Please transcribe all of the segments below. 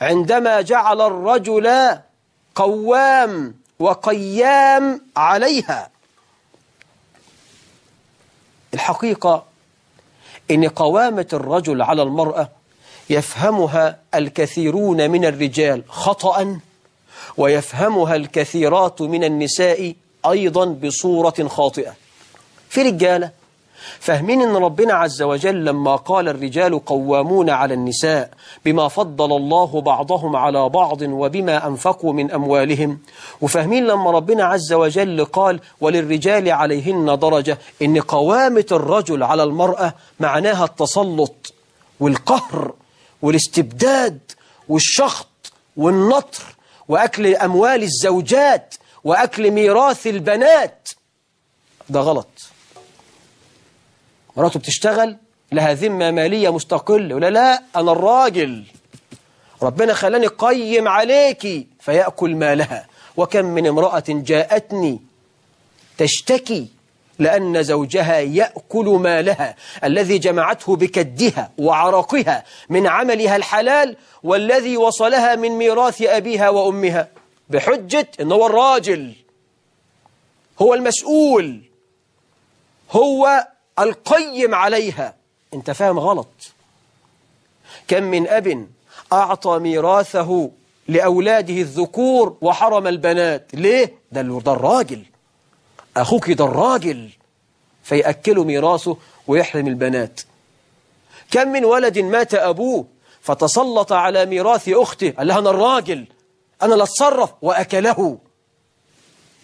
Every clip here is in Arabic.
عندما جعل الرجل قوام وقيام عليها الحقيقة إن قوامة الرجل على المرأة يفهمها الكثيرون من الرجال خطأ ويفهمها الكثيرات من النساء أيضا بصورة خاطئة في رجالة فاهمين ان ربنا عز وجل لما قال الرجال قوامون على النساء بما فضل الله بعضهم على بعض وبما أنفقوا من أموالهم وفاهمين لما ربنا عز وجل قال وللرجال عليهن درجة ان قوامة الرجل على المرأة معناها التسلط والقهر والاستبداد والشخط والنطر وأكل أموال الزوجات وأكل ميراث البنات ده غلط مراته بتشتغل لها ذمة مالية مستقلة ولا لا أنا الراجل ربنا خلاني قيم عليك فيأكل مالها وكم من امرأة جاءتني تشتكي لأن زوجها يأكل مالها الذي جمعته بكدها وعرقها من عملها الحلال والذي وصلها من ميراث أبيها وأمها بحجة إن هو الراجل هو المسؤول هو القيم عليها انت فاهم غلط كم من أب أعطى ميراثه لأولاده الذكور وحرم البنات ليه؟ ده, ده الراجل أخوك ده الراجل فيأكله ميراثه ويحرم البنات كم من ولد مات أبوه فتسلط على ميراث أخته قال لها أنا الراجل أنا لا أتصرف وأكله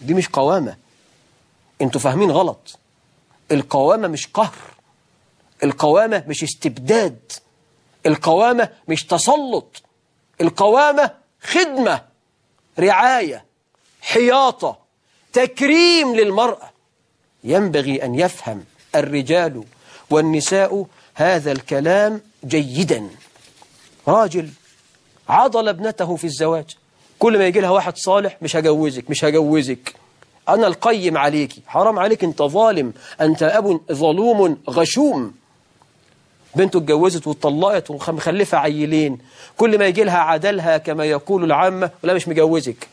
دي مش قوامة انتوا فاهمين غلط القوامة مش قهر القوامة مش استبداد القوامة مش تسلط القوامة خدمة رعاية حياطة تكريم للمرأة ينبغي أن يفهم الرجال والنساء هذا الكلام جيدا راجل عضل ابنته في الزواج كل ما يجي لها واحد صالح مش هجوزك مش هجوزك أنا القيم عليك حرام عليك أنت ظالم أنت أب ظلوم غشوم بنته اتجوزت واتطلقت ومخلفة عيلين كل ما يجي لها عدلها كما يقول العامة ولا مش مجوزك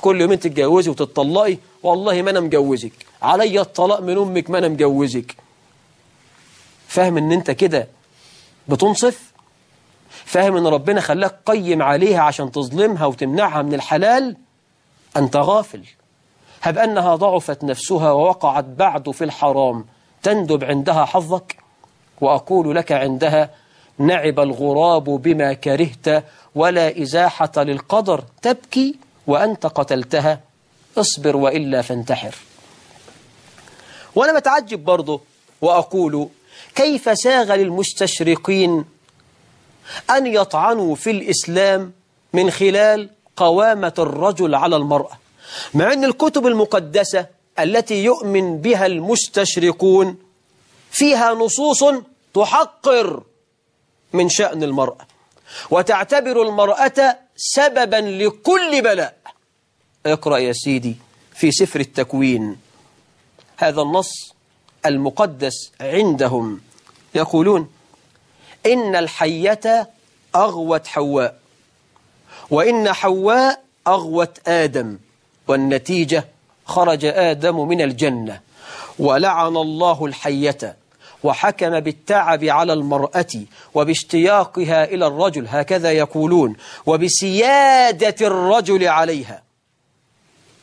كل يومين تتجوزي وتتطلقي والله ما أنا مجوزك عليا الطلاق من أمك ما أنا مجوزك فاهم أن أنت كده بتنصف فاهم أن ربنا خلاك قيم عليها عشان تظلمها وتمنعها من الحلال أنت غافل هب أنها ضعفت نفسها ووقعت بعد في الحرام تندب عندها حظك وأقول لك عندها نعب الغراب بما كرهت ولا إزاحة للقدر تبكي وأنت قتلتها اصبر وإلا فانتحر وأنا بتعجب برضه وأقول كيف ساغ للمستشرقين أن يطعنوا في الإسلام من خلال قوامة الرجل على المرأة مع أن الكتب المقدسة التي يؤمن بها المستشرقون فيها نصوص تحقر من شأن المرأة وتعتبر المرأة سببا لكل بلاء اقرأ يا سيدي في سفر التكوين هذا النص المقدس عندهم يقولون إن الحية أغوت حواء وإن حواء أغوت آدم والنتيجة خرج آدم من الجنة ولعن الله الحية وحكم بالتعب على المرأة وباشتياقها إلى الرجل هكذا يقولون وبسيادة الرجل عليها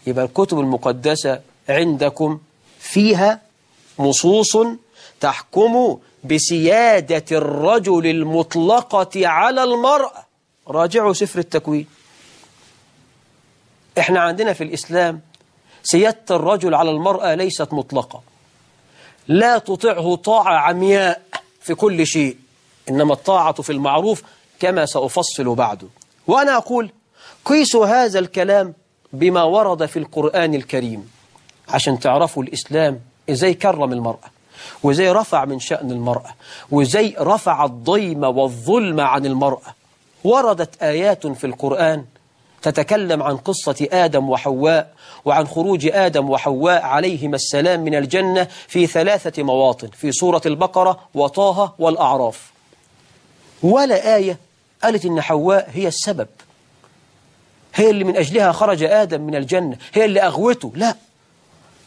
يبقى الكتب المقدسة عندكم فيها نصوص تحكم بسيادة الرجل المطلقة على المرأة راجعوا سفر التكوين احنا عندنا في الإسلام سيادة الرجل على المرأة ليست مطلقة لا تطيعه طاعة عمياء في كل شيء إنما الطاعة في المعروف كما سأفصل بعده وأنا أقول قيسوا هذا الكلام بما ورد في القرآن الكريم عشان تعرفوا الإسلام إزاي كرم المرأة وإزاي رفع من شأن المرأة وإزاي رفع الضيم والظلم عن المرأة وردت آيات في القرآن تتكلم عن قصة آدم وحواء وعن خروج آدم وحواء عليهما السلام من الجنة في ثلاثة مواطن في سورة البقرة وطه والأعراف ولا آية قالت إن حواء هي السبب هي اللي من أجلها خرج آدم من الجنة هي اللي أغوته لا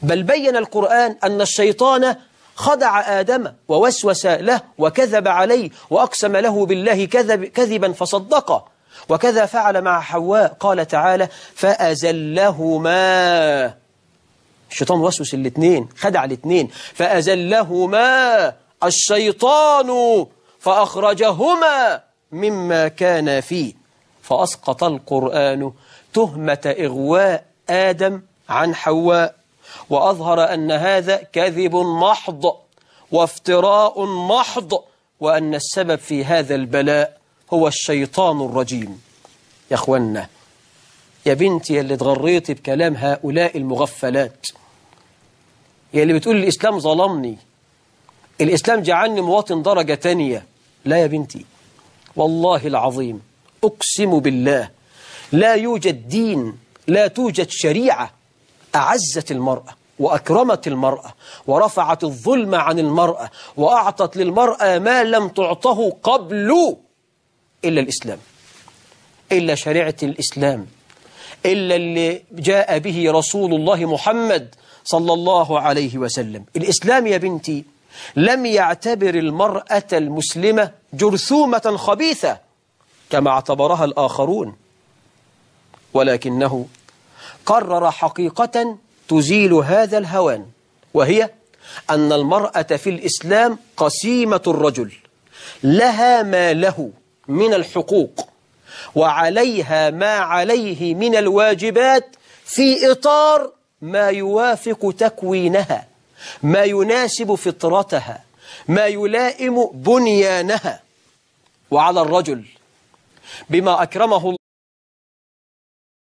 بل بين القرآن أن الشيطان خدع آدم ووسوس له وكذب عليه وأقسم له بالله كذب كذبا فصدقه وكذا فعل مع حواء قال تعالى فأزلهما الشيطان وسوس الاثنين خدع الاثنين فأزلهما الشيطان فأخرجهما مما كان فيه فأسقط القرآن تهمة إغواء آدم عن حواء وأظهر أن هذا كذب محض وافتراء محض وأن السبب في هذا البلاء هو الشيطان الرجيم يا أخوانا يا بنتي اللي اتغريتي بكلام هؤلاء المغفلات يا اللي بتقول الإسلام ظلمني الإسلام جعلني مواطن درجة تانية لا يا بنتي والله العظيم أقسم بالله لا يوجد دين لا توجد شريعة أعزت المرأة وأكرمت المرأة ورفعت الظلم عن المرأة وأعطت للمرأة ما لم تعطه قبل إلا الإسلام إلا شريعة الإسلام إلا اللي جاء به رسول الله محمد صلى الله عليه وسلم الإسلام يا بنتي لم يعتبر المرأة المسلمة جرثومة خبيثة كما اعتبرها الآخرون ولكنه قرر حقيقة تزيل هذا الهوان وهي أن المرأة في الإسلام قسيمة الرجل لها ما له من الحقوق وعليها ما عليه من الواجبات في إطار ما يوافق تكوينها ما يناسب فطرتها ما يلائم بنيانها وعلى الرجل بما أكرمه الله